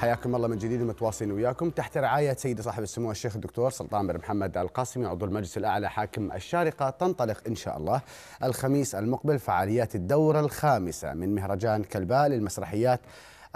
حياكم الله من جديد ومتواصلين وياكم تحت رعاية سيدي صاحب السمو الشيخ الدكتور سلطان بن محمد القاسمي عضو المجلس الأعلى حاكم الشارقة تنطلق إن شاء الله الخميس المقبل فعاليات الدورة الخامسة من مهرجان كلباء للمسرحيات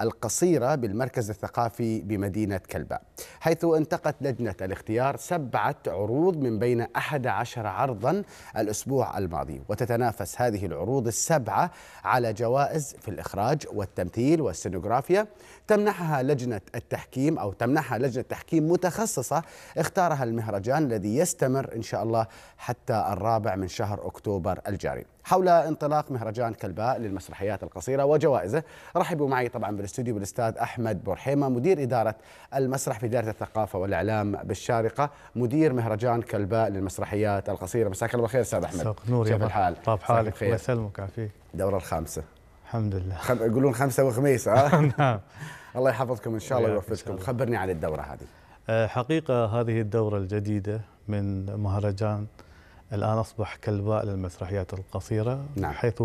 القصيرة بالمركز الثقافي بمدينة كلبة حيث انتقت لجنة الاختيار سبعة عروض من بين 11 عرضا الأسبوع الماضي وتتنافس هذه العروض السبعة على جوائز في الإخراج والتمثيل والسينوغرافيا تمنحها لجنة التحكيم أو تمنحها لجنة تحكيم متخصصة اختارها المهرجان الذي يستمر إن شاء الله حتى الرابع من شهر أكتوبر الجاري حول انطلاق مهرجان كلباء للمسرحيات القصيرة وجوائزه رحبوا معي طبعا بالاستوديو بالأستاذ أحمد بورحيمة مدير إدارة المسرح في دائرة الثقافة والإعلام بالشارقة مدير مهرجان كلباء للمسرحيات القصيرة مساك الله بالخير أستاذ أحمد نور كيف الحال؟ طاب حالك الله يسلمك ويعافيك. الدورة الخامسة الحمد لله خم... يقولون خمسة وخميس ها؟ نعم الله يحفظكم إن شاء الله ويوفقكم خبرني عن الدورة هذه آه، حقيقة هذه الدورة الجديدة من مهرجان الآن أصبح كلباء للمسرحيات القصيرة نعم. حيث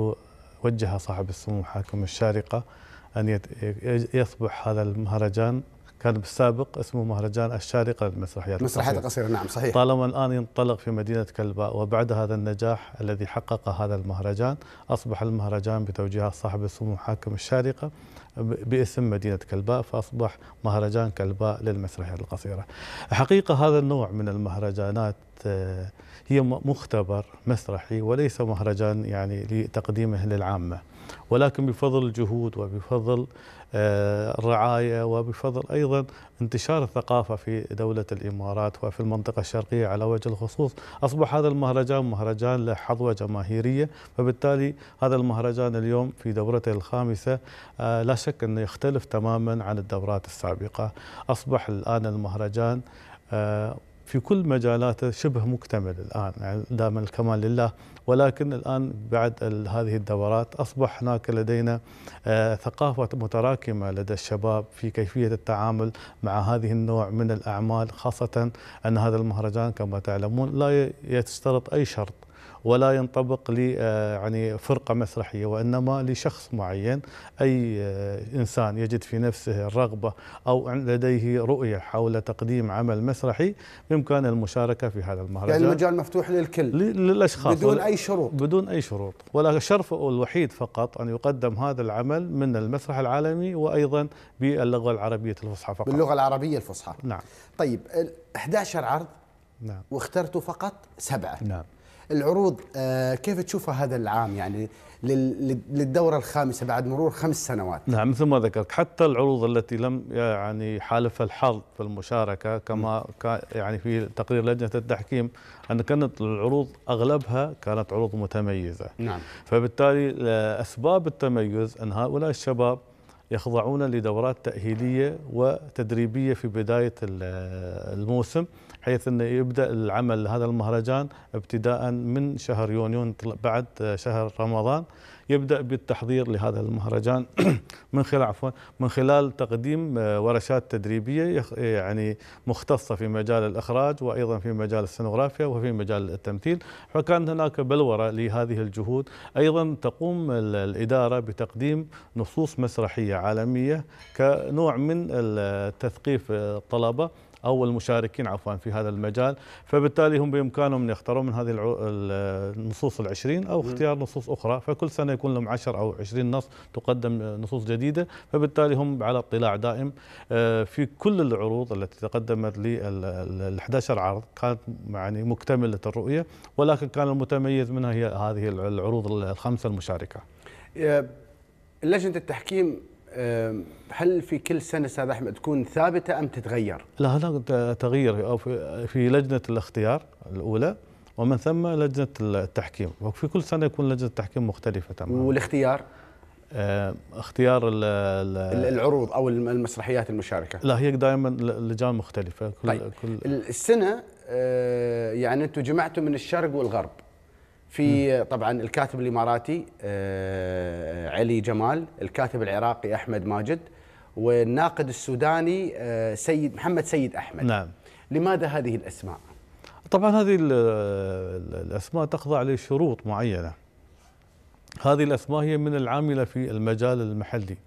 وجه صاحب السمو حاكم الشارقة أن يصبح هذا المهرجان كان بالسابق اسمه مهرجان الشارقة للمسرحيات المسرحيات القصيرة نعم صحيح طالما الآن ينطلق في مدينة كلباء وبعد هذا النجاح الذي حقق هذا المهرجان أصبح الم.هرجان بتوجيهات صاحب السمو حاكم الشارقة باسم مدينة كلباء فأصبح مهرجان كلباء للمسرحيات القصيرة حقيقة هذا النوع من المهرجانات آه، هي مختبر مسرحي وليس مهرجان يعني لتقديمه للعامة ولكن بفضل الجهود وبفضل آه، الرعاية وبفضل أيضا انتشار الثقافة في دولة الإمارات وفي المنطقة الشرقية على وجه الخصوص أصبح هذا المهرجان مهرجان له حظوة جماهيرية فبالتالي هذا المهرجان اليوم في دورته الخامسة آه، لا شك أنه يختلف تماما عن الدورات السابقة أصبح الآن المهرجان آه، في كل مجالاته شبه مكتمل الآن يعني دام الكمال لله ولكن الآن بعد هذه الدورات أصبح هناك لدينا آه، ثقافة متراكمة لدى الشباب في كيفية التعامل مع هذه النوع من الأعمال خاصة أن هذا المهرجان كما تعلمون لا يشترط أي شرط ولا ينطبق ل آه، يعني فرقه مسرحيه وانما لشخص معين اي آه، انسان يجد في نفسه الرغبه او لديه رؤيه حول تقديم عمل مسرحي بامكانه المشاركه في هذا المهرجان يعني المجال مفتوح للكل للاشخاص بدون اي شروط بدون اي شروط ولا الشرط الوحيد فقط ان يقدم هذا العمل من المسرح العالمي وايضا باللغه العربيه الفصحى فقط باللغه العربيه الفصحى نعم طيب 11 عرض نعم واخترتوا فقط سبعه نعم العروض آه، كيف تشوفها هذا العام يعني للدورة الخامسة بعد مرور خمس سنوات نعم مثل ما ذكرت حتى العروض التي لم يعني حالف الحظ في المشاركة كما نعم. يعني في تقرير لجنة التحكيم أن كانت العروض أغلبها كانت عروض متميزة نعم فبالتالي آه، أسباب التميز أن هؤلاء الشباب يخضعون لدورات تأهيلية وتدريبية في بداية الموسم بحيث انه يبدا العمل هذا المهرجان ابتداء من شهر يونيو بعد شهر رمضان يبدا بالتحضير لهذا المهرجان من خلال عفوا من خلال تقديم آه، ورشات تدريبيه آه، يعني مختصه في مجال الاخراج وايضا في مجال السينوغرافيا وفي مجال التمثيل فكان هناك بلوره لهذه الجهود ايضا تقوم الاداره بتقديم نصوص مسرحيه عالميه كنوع من تثقيف آه، الطلبه او المشاركين عفوا في هذا المجال فبالتالي هم بامكانهم ان يختاروا من هذه النصوص العشرين او اختيار نصوص اخرى فكل سنه يكون لهم 10 او 20 نص تقدم نصوص جديده فبالتالي هم على اطلاع دائم آه، في كل العروض التي تقدمت لل 11 عرض كانت يعني مكتمله الرؤيه ولكن كان المتميز منها هي هذه العروض الخمسه المشاركه لجنه التحكيم هل في كل سنه استاذ احمد تكون ثابته ام تتغير؟ لا لا تغيير او في لجنه الاختيار الاولى ومن ثم لجنه التحكيم وفي كل سنه يكون لجنه التحكيم مختلفه تماما والاختيار؟ اختيار ال ال العروض او المسرحيات المشاركه لا هي دائما لجان مختلفه كل طيب كل السنه أه، يعني انتم جمعتوا من الشرق والغرب في طبعا الكاتب الاماراتي آه، علي جمال الكاتب العراقي احمد ماجد والناقد السوداني آه، سيد محمد سيد احمد نعم لماذا هذه الاسماء طبعا هذه الاسماء تخضع لشروط معينه هذه الاسماء هي من العامله في المجال المحلي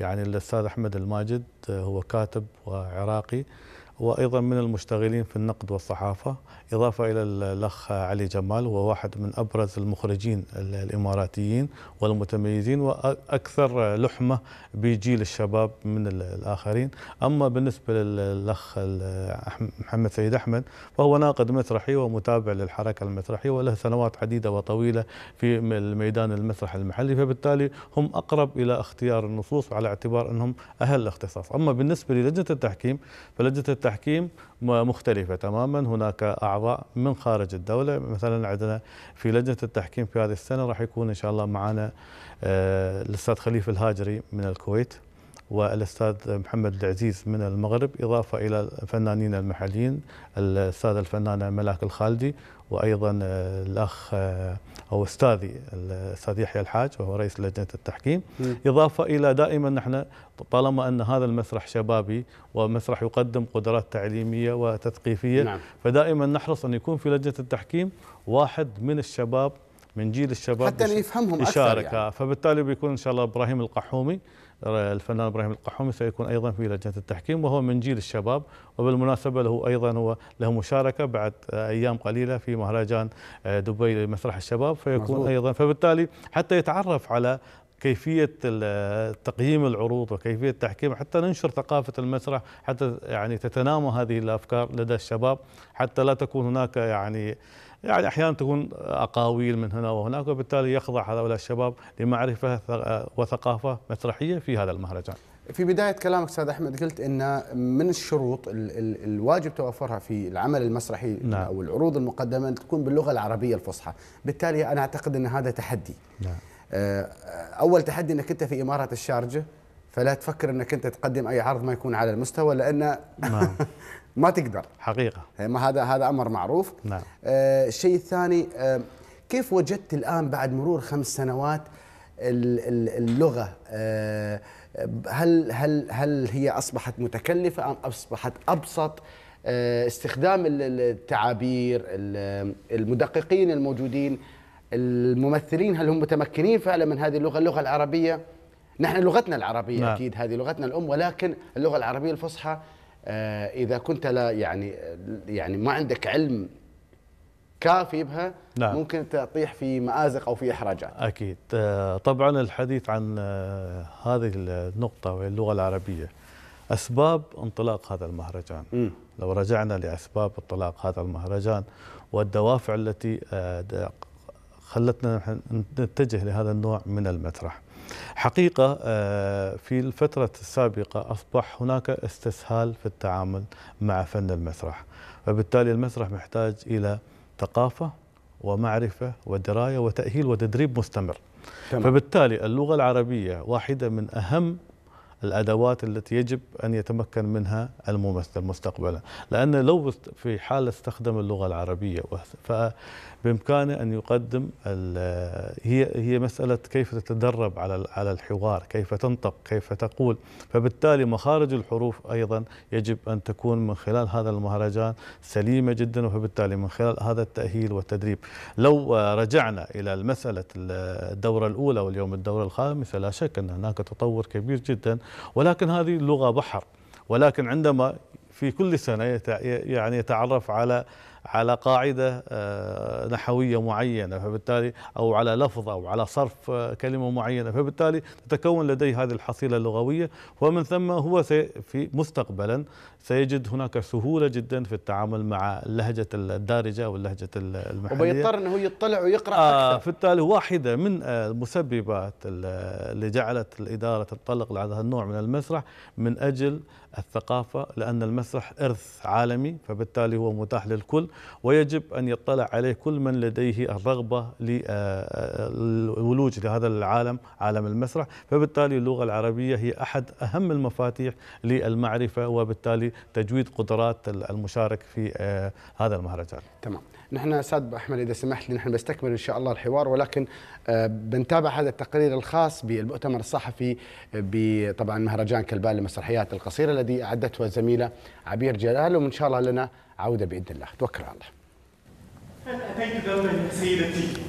يعني الاستاذ احمد الماجد آه، هو كاتب وعراقي وايضا من المشتغلين في النقد والصحافه اضافه الى الاخ علي جمال وهو واحد من ابرز المخرجين الاماراتيين والمتميزين واكثر لحمه بجيل الشباب من الاخرين اما بالنسبه للاخ محمد سيد احمد فهو ناقد مسرحي ومتابع للحركه المسرحيه وله سنوات عديده وطويله في الميدان المسرح المحلي فبالتالي هم اقرب الى اختيار النصوص على اعتبار انهم اهل الاختصاص اما بالنسبه للجنه التحكيم فلجنه التحكيم مختلفة تماما هناك أعضاء من خارج الدولة مثلا عندنا في لجنة التحكيم في هذه السنة راح يكون إن شاء الله معنا آه، الأستاذ خليفة الهاجري من الكويت والاستاذ محمد العزيز من المغرب اضافه الى الفنانين المحليين الاستاذه الفنانه ملاك الخالدي وايضا آه، الاخ آه، او استاذي الاستاذ يحيى الحاج وهو رئيس لجنه التحكيم م. اضافه الى دائما نحن طالما ان هذا المسرح شبابي ومسرح يقدم قدرات تعليميه وتثقيفيه نعم. فدائما نحرص ان يكون في لجنه التحكيم واحد من الشباب من جيل الشباب حتى يفهمهم يشارك اكثر يعني. فبالتالي بيكون ان شاء الله ابراهيم القحومي الفنان ابراهيم القحومي سيكون ايضا في لجنه التحكيم وهو من جيل الشباب وبالمناسبه له ايضا هو له مشاركه بعد ايام قليله في مهرجان آه، دبي لمسرح الشباب فيكون مزبوط. ايضا فبالتالي حتى يتعرف على كيفية تقييم العروض وكيفية التحكيم حتى ننشر ثقافة المسرح حتى يعني تتنامى هذه الأفكار لدى الشباب حتى لا تكون هناك يعني يعني احيانا تكون اقاويل من هنا وهناك وبالتالي يخضع هؤلاء الشباب لمعرفه وثقافه مسرحيه في هذا المهرجان. في بدايه كلامك استاذ احمد قلت ان من الشروط ال ال الواجب توفرها في العمل المسرحي نعم. او العروض المقدمه ان تكون باللغه العربيه الفصحى، بالتالي انا اعتقد ان هذا تحدي. نعم. آه، اول تحدي انك انت في اماره الشارجه فلا تفكر انك انت تقدم اي عرض ما يكون على المستوى لان نعم. ما تقدر حقيقه إيه، ما هذا هذا امر معروف نعم آه الشيء الثاني آه كيف وجدت الان بعد مرور خمس سنوات اللغه آه هل هل هل هي اصبحت متكلفه ام اصبحت ابسط إيه، استخدام التعابير المدققين الموجودين الممثلين هل هم متمكنين فعلا من هذه اللغه اللغه العربيه نحن لغتنا العربية نعم. أكيد هذه لغتنا الأم ولكن اللغة العربية الفصحى آه، إذا كنت لا يعني يعني ما عندك علم كافي بها نعم. ممكن تطيح في مآزق أو في إحراجات أكيد آه، طبعا الحديث عن آه، هذه النقطة وهي اللغة العربية أسباب انطلاق هذا المهرجان م. لو رجعنا لأسباب انطلاق هذا المهرجان والدوافع التي خلتنا نتجه لهذا النوع من المسرح حقيقة آه، في الفترة السابقة أصبح هناك استسهال في التعامل مع فن المسرح فبالتالي المسرح محتاج إلى ثقافة ومعرفة ودراية وتأهيل وتدريب مستمر تمام. فبالتالي اللغة العربية واحدة من أهم الادوات التي يجب ان يتمكن منها الممثل مستقبلا، لان لو في حال استخدم اللغه العربيه بامكانه ان يقدم هي هي مساله كيف تتدرب على على الحوار، كيف تنطق، كيف تقول، فبالتالي مخارج الحروف ايضا يجب ان تكون من خلال هذا المهرجان سليمه جدا وبالتالي من خلال هذا التاهيل والتدريب. لو رجعنا الى مساله الدوره الاولى واليوم الدوره الخامسه لا شك ان هناك تطور كبير جدا ولكن هذه لغه بحر ولكن عندما في كل سنه يعني يتعرف على على قاعدة آه، نحوية معينة فبالتالي أو على لفظ أو على صرف آه، كلمة معينة فبالتالي تتكون لديه هذه الحصيلة اللغوية ومن ثم هو في مستقبلا سيجد هناك سهولة جدا في التعامل مع اللهجة الدارجة أو اللهجة المحلية وبيضطر أنه يطلع ويقرأ آه فبالتالي واحدة من آه، المسببات اللي جعلت الإدارة تنطلق لهذا النوع من المسرح من أجل الثقافة لأن المسرح إرث عالمي فبالتالي هو متاح للكل ويجب أن يطلع عليه كل من لديه الرغبة للولوج آه، آه، لهذا العالم عالم المسرح فبالتالي اللغة العربية هي أحد أهم المفاتيح للمعرفة وبالتالي تجويد قدرات المشارك في آه، هذا المهرجان تمام نحن استاذ احمد اذا سمحت لي نحن بستكمل ان شاء الله الحوار ولكن بنتابع هذا التقرير الخاص بالمؤتمر الصحفي بطبعا مهرجان كلبان للمسرحيات القصيره الذي اعدته الزميله عبير جلال وان شاء الله لنا عوده باذن الله توكل على الله. انا اتيت دوما سيدتي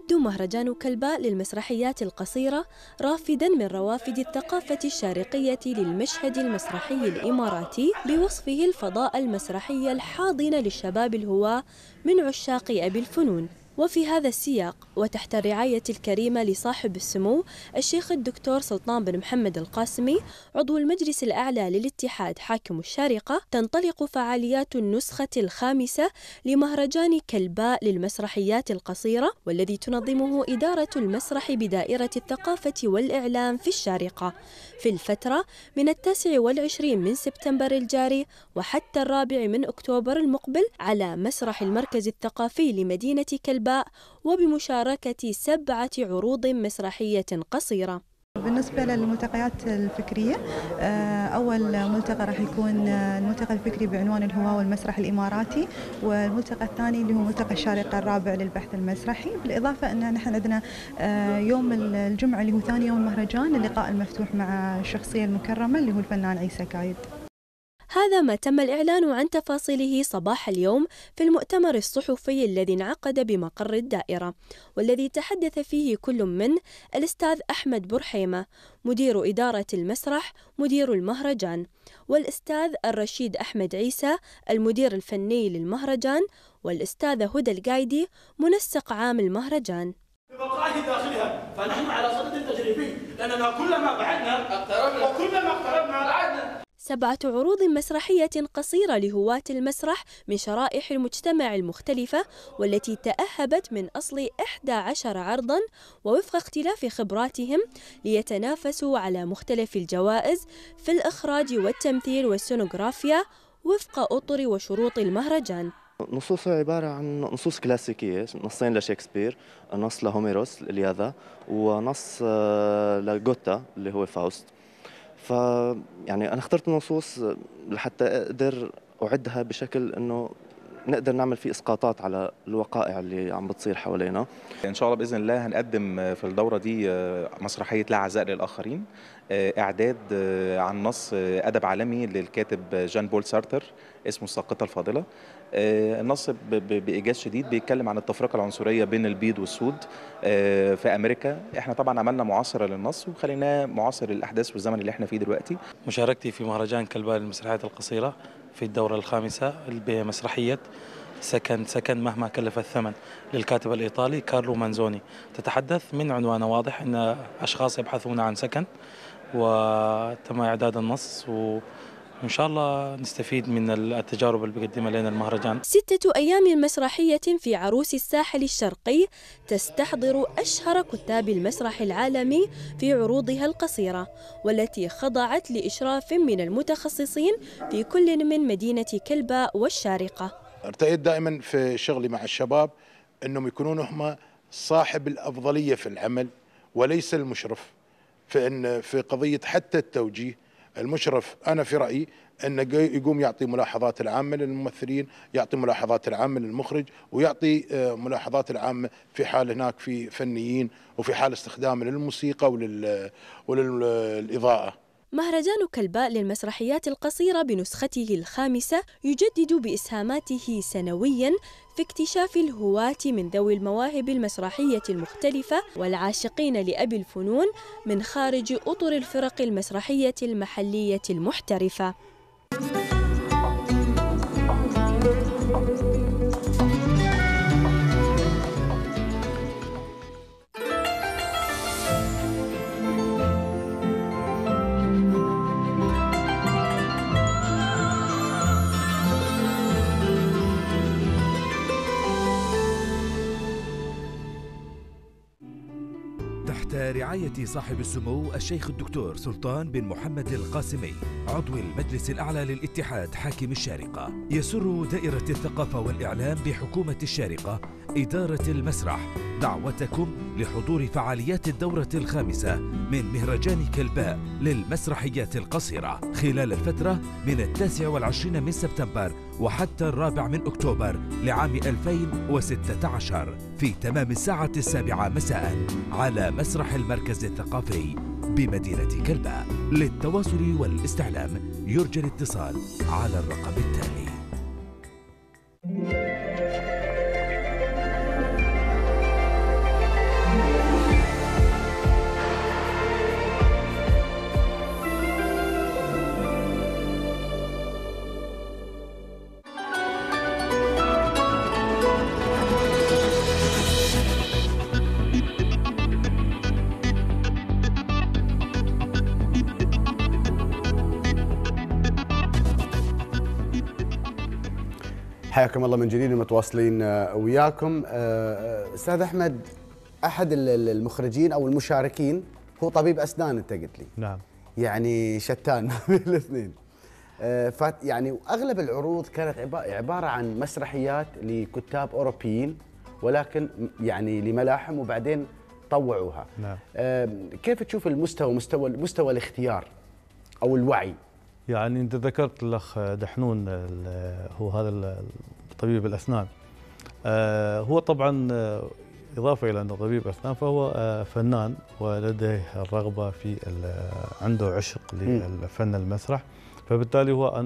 يعد مهرجان كلباء للمسرحيات القصيرة رافدا من روافد الثقافة الشارقية للمشهد المسرحي الإماراتي بوصفه الفضاء المسرحي الحاضن للشباب الهواة من عشاق أبي الفنون وفي هذا السياق وتحت الرعاية الكريمة لصاحب السمو الشيخ الدكتور سلطان بن محمد القاسمي عضو المجلس الأعلى للاتحاد حاكم الشارقة تنطلق فعاليات النسخة الخامسة لمهرجان كلباء للمسرحيات القصيرة والذي تنظمه إدارة المسرح بدائرة الثقافة والإعلام في الشارقة في الفترة من التاسع والعشرين من سبتمبر الجاري وحتى الرابع من أكتوبر المقبل على مسرح المركز الثقافي لمدينة كلباء وبمشاركة سبعة عروض مسرحية قصيرة بالنسبة للملتقيات الفكرية آه، أول ملتقى راح يكون آه، الملتقى الفكري بعنوان الهواء والمسرح الإماراتي والملتقى الثاني اللي هو ملتقى الشارقة الرابع للبحث المسرحي بالإضافة أن نحن عندنا آه، يوم الجمعة اللي هو ثاني يوم المهرجان اللقاء المفتوح مع الشخصية المكرمة اللي هو الفنان عيسى كايد هذا ما تم الإعلان عن تفاصيله صباح اليوم في المؤتمر الصحفي الذي انعقد بمقر الدائرة والذي تحدث فيه كل من الأستاذ أحمد برحيمة مدير إدارة المسرح مدير المهرجان والأستاذ الرشيد أحمد عيسى المدير الفني للمهرجان والأستاذة هدى القايدي منسق عام المهرجان داخلها فنحن على صدد تجريبي لأننا كلما بعدنا اقتربنا وكلما اقتربنا بعدنا سبعة عروض مسرحية قصيرة لهواة المسرح من شرائح المجتمع المختلفة والتي تأهبت من أصل 11 عرضا ووفق اختلاف خبراتهم ليتنافسوا على مختلف الجوائز في الإخراج والتمثيل والسونوغرافيا وفق أطر وشروط المهرجان نصوصها عبارة عن نصوص كلاسيكية نصين لشكسبير نص لهوميروس الإلياذة ونص آه، لجوتا اللي هو فاوست ف يعني انا اخترت النصوص لحتى اقدر اعدها بشكل انه نقدر نعمل فيه اسقاطات على الوقائع اللي عم بتصير حوالينا ان شاء الله باذن الله هنقدم في الدوره دي مسرحيه لا عزاء للاخرين آه، اعداد آه، عن نص آه، ادب عالمي للكاتب جان بول سارتر اسمه الساقطه الفاضله آه، النص بايجاز شديد بيتكلم عن التفرقه العنصريه بين البيض والسود آه، في امريكا احنا طبعا عملنا معاصره للنص وخليناه معاصر للاحداث والزمن اللي احنا فيه دلوقتي مشاركتي في مهرجان كلباء المسرحيات القصيره في الدوره الخامسه بمسرحيه سكن سكن مهما كلف الثمن للكاتب الايطالي كارلو مانزوني تتحدث من عنوان واضح ان اشخاص يبحثون عن سكن وتم اعداد النص و وإن شاء الله نستفيد من التجارب اللي بيقدمها لنا المهرجان ستة أيام مسرحية في عروس الساحل الشرقي تستحضر أشهر كتاب المسرح العالمي في عروضها القصيرة والتي خضعت لإشراف من المتخصصين في كل من مدينة كلبة والشارقة ارتأيت دائما في شغلي مع الشباب أنهم يكونون هم صاحب الأفضلية في العمل وليس المشرف في, في قضية حتى التوجيه المشرف انا في رايي انه يقوم يعطي ملاحظات العامه للممثلين، يعطي ملاحظات العامه للمخرج، ويعطي آه، ملاحظات العامه في حال هناك في فنيين وفي حال استخدام للموسيقى ولل آه، وللاضاءه. آه، مهرجان كلباء للمسرحيات القصيرة بنسخته الخامسة يجدد بإسهاماته سنوياً في اكتشاف الهواة من ذوي المواهب المسرحية المختلفة والعاشقين لأبي الفنون من خارج أطر الفرق المسرحية المحلية المحترفة. تحت رعاية صاحب السمو الشيخ الدكتور سلطان بن محمد القاسمي عضو المجلس الأعلى للاتحاد حاكم الشارقة يسر دائرة الثقافة والإعلام بحكومة الشارقة إدارة المسرح دعوتكم لحضور فعاليات الدورة الخامسة من مهرجان كلباء للمسرحيات القصيرة خلال الفترة من التاسع والعشرين من سبتمبر وحتى الرابع من أكتوبر لعام 2016 في تمام الساعة السابعة مساء على مسرح المركز الثقافي بمدينة كلباء للتواصل والاستعلام يرجى الاتصال على الرقم التالي حياكم الله من جديد ومتواصلين آه، وياكم آه، آه، استاذ احمد احد المخرجين او المشاركين هو طبيب اسنان انت قلت لي نعم يعني شتان بين الاثنين فات يعني اغلب العروض كانت عباره عن مسرحيات لكتاب اوروبيين ولكن يعني لملاحم وبعدين طوعوها نعم. كيف تشوف المستوى مستوى مستوى الاختيار او الوعي يعني انت ذكرت الاخ دحنون هو هذا طبيب الاسنان آه، هو طبعا آه، اضافه الى انه طبيب اسنان فهو آه، فنان ولديه الرغبه في عنده عشق للفن المسرح فبالتالي هو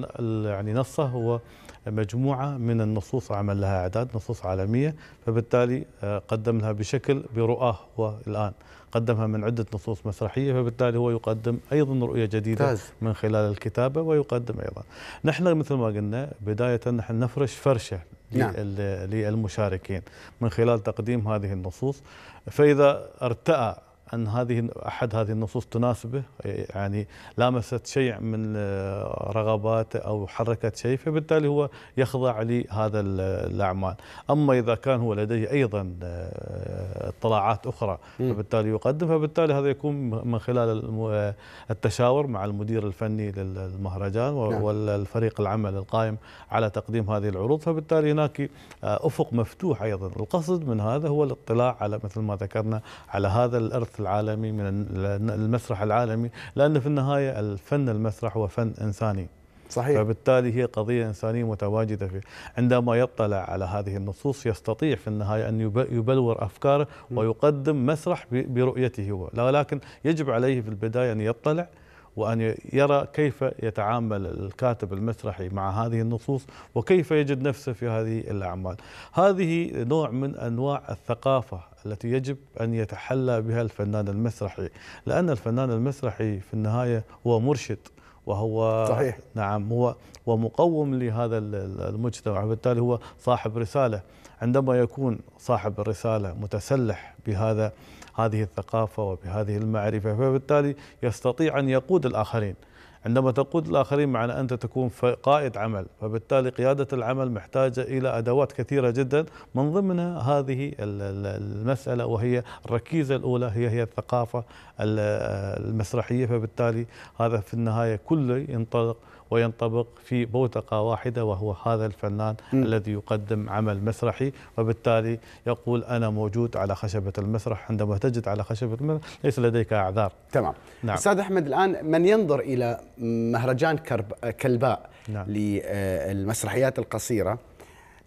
يعني نصه هو مجموعة من النصوص عمل لها إعداد نصوص عالمية فبالتالي آه، قدم لها بشكل برؤاه والآن قدمها من عدة نصوص مسرحية فبالتالي هو يقدم أيضا رؤية جديدة تاز. من خلال الكتابة ويقدم أيضا نحن مثل ما قلنا بداية نحن نفرش فرشة نعم. للمشاركين من خلال تقديم هذه النصوص فإذا ارتأى ان هذه احد هذه النصوص تناسبه يعني لامست شيء من آه، رغباته او حركت شيء فبالتالي هو يخضع لهذا الاعمال، اما اذا كان هو لديه ايضا آه، اطلاعات اخرى فبالتالي يقدم فبالتالي هذا يكون من خلال آه، التشاور مع المدير الفني للمهرجان نعم. والفريق العمل القائم على تقديم هذه العروض فبالتالي هناك افق مفتوح ايضا، القصد من هذا هو الاطلاع على مثل ما ذكرنا على هذا الارث العالمي من المسرح العالمي لأن في النهاية الفن المسرح هو فن إنساني صحيح فبالتالي هي قضية إنسانية متواجدة فيه عندما يطلع على هذه النصوص يستطيع في النهاية أن يبلور أفكاره ويقدم مسرح برؤيته هو لكن يجب عليه في البداية أن يطلع وأن يرى كيف يتعامل الكاتب المسرحي مع هذه النصوص وكيف يجد نفسه في هذه الأعمال هذه نوع من أنواع الثقافة التي يجب أن يتحلى بها الفنان المسرحي لأن الفنان المسرحي في النهاية هو مرشد وهو صحيح. نعم هو ومقوم لهذا المجتمع وبالتالي هو صاحب رسالة عندما يكون صاحب الرسالة متسلح بهذا هذه الثقافة وبهذه المعرفة فبالتالي يستطيع أن يقود الآخرين عندما تقود الآخرين معنى أنت تكون قائد عمل فبالتالي قيادة العمل محتاجة إلى أدوات كثيرة جدا من ضمنها هذه المسألة وهي الركيزة الأولى هي هي الثقافة المسرحية فبالتالي هذا في النهاية كله ينطلق وينطبق في بوتقة واحدة وهو هذا الفنان م. الذي يقدم عمل مسرحي وبالتالي يقول أنا موجود على خشبة المسرح عندما تجد على خشبة المسرح ليس لديك أعذار تمام نعم. أستاذ أحمد الآن من ينظر إلى مهرجان كلباء نعم. للمسرحيات القصيرة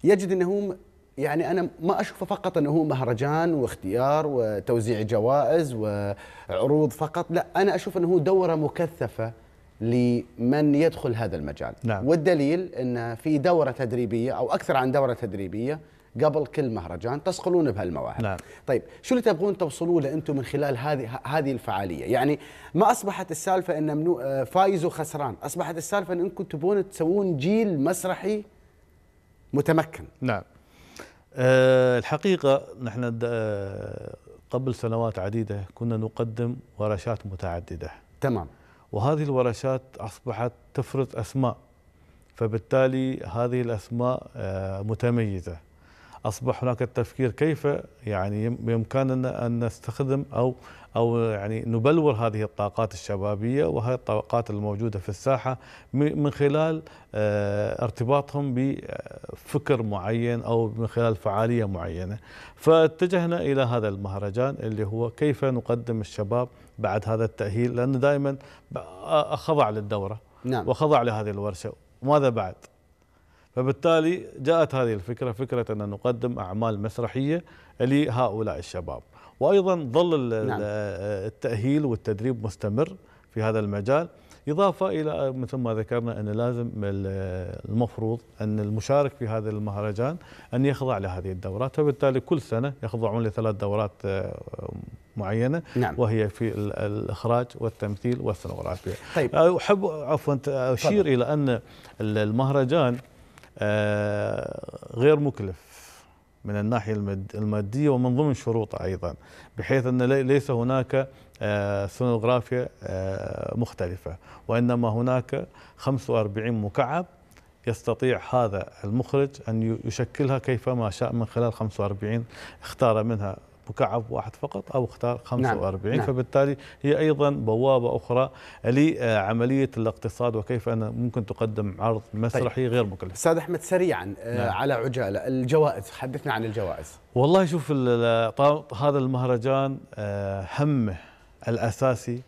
يجد أنه يعني انا ما اشوفه فقط انه هو مهرجان واختيار وتوزيع جوائز وعروض فقط لا انا اشوف انه هو دوره مكثفه لمن يدخل هذا المجال نعم. والدليل أن في دورة تدريبية أو أكثر عن دورة تدريبية قبل كل مهرجان تصقلون بهالمواهب نعم. طيب شو اللي تبغون توصلوا له انتم من خلال هذه هذه الفعاليه يعني ما اصبحت السالفه ان منو آه، فايز وخسران اصبحت السالفه ان انكم تبون تسوون جيل مسرحي متمكن نعم أه الحقيقه نحن آه، قبل سنوات عديده كنا نقدم ورشات متعدده تمام وهذه الورشات أصبحت تفرض أسماء فبالتالي هذه الأسماء آه، متميزة اصبح هناك التفكير كيف يعني بامكاننا ان نستخدم او او يعني نبلور هذه الطاقات الشبابيه وهذه الطاقات الموجوده في الساحه من خلال آه، ارتباطهم بفكر معين او من خلال فعاليه معينه فاتجهنا الى هذا المهرجان اللي هو كيف نقدم الشباب بعد هذا التاهيل لانه دائما خضع للدوره نعم. وخضع لهذه الورشه ماذا بعد فبالتالي جاءت هذه الفكرة فكرة أن نقدم أعمال مسرحية لهؤلاء الشباب وأيضا ظل نعم. التأهيل والتدريب مستمر في هذا المجال إضافة إلى مثل ما ذكرنا أن لازم المفروض أن المشارك في هذا المهرجان أن يخضع لهذه الدورات فبالتالي كل سنة يخضعون لثلاث دورات آه، معينة نعم. وهي في الإخراج والتمثيل والسنوغرافيا طيب. أحب عفوا أشير طبعا. إلى أن المهرجان آه، غير مكلف من الناحية المادية ومن ضمن شروطه أيضا بحيث أن ليس هناك آه، سونوغرافيا آه، مختلفة وإنما هناك 45 مكعب يستطيع هذا المخرج أن يشكلها كيفما شاء من خلال 45 اختار منها مكعب واحد فقط او اختار 45 نعم،, نعم. فبالتالي هي ايضا بوابه اخرى لعمليه الاقتصاد وكيف أنا ممكن تقدم عرض طيب. مسرحي طيب. غير مكلف استاذ احمد سريعا آه، نعم. على عجاله الجوائز حدثنا عن الجوائز والله شوف هذا المهرجان آه، همه الاساسي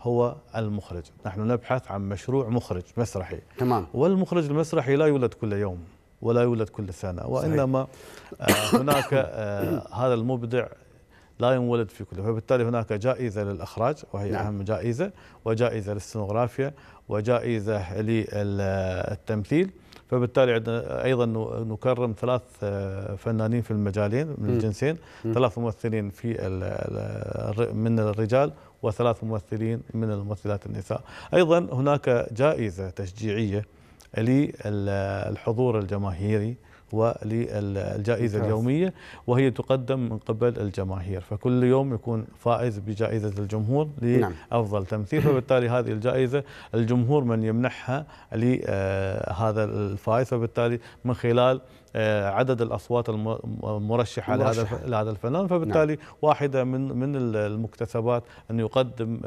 هو المخرج نحن نبحث عن مشروع مخرج مسرحي تمام والمخرج المسرحي لا يولد كل يوم ولا يولد كل سنة وإنما صحيح. آه، هناك آه، هذا المبدع لا ينولد في كل فبالتالي هناك جائزة للإخراج وهي نعم. أهم جائزة وجائزة للسنوغرافيا وجائزة للتمثيل فبالتالي عندنا ايضا نكرم ثلاث آه، فنانين في المجالين من الجنسين ثلاث ممثلين في من الرجال وثلاث ممثلين من الممثلات النساء ايضا هناك جائزه تشجيعيه للحضور الجماهيري وللجائزة اليومية وهي تقدم من قبل الجماهير فكل يوم يكون فائز بجائزة الجمهور نعم. لأفضل تمثيل فبالتالي هذه الجائزة الجمهور من يمنحها لهذا الفائز فبالتالي من خلال آه، عدد الاصوات المرشحه لهذا لهذا الفنان نعم. فبالتالي نعم. واحده من من المكتسبات ان يقدم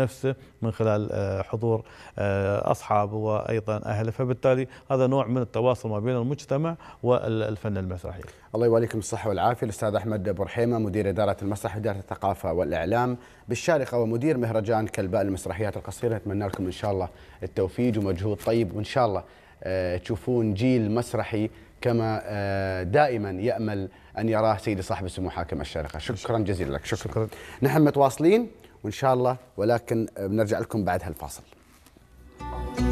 نفسه من خلال آه، حضور آه، اصحابه وايضا اهله فبالتالي هذا نوع من التواصل ما بين المجتمع والفن المسرحي. الله يواليكم الصحه والعافيه الاستاذ احمد برحيمه مدير اداره المسرح اداره الثقافه والاعلام بالشارقه ومدير مهرجان كلباء المسرحيات القصيره نتمنى لكم ان شاء الله التوفيق ومجهود طيب وان شاء الله تشوفون جيل مسرحي كما آه، دائما يأمل أن يراه سيدي صاحب السمو حاكم الشارقة شكرا جزيلا لك شكرا, شكرا. نحن متواصلين وإن شاء الله ولكن آه، بنرجع لكم بعد هالفاصل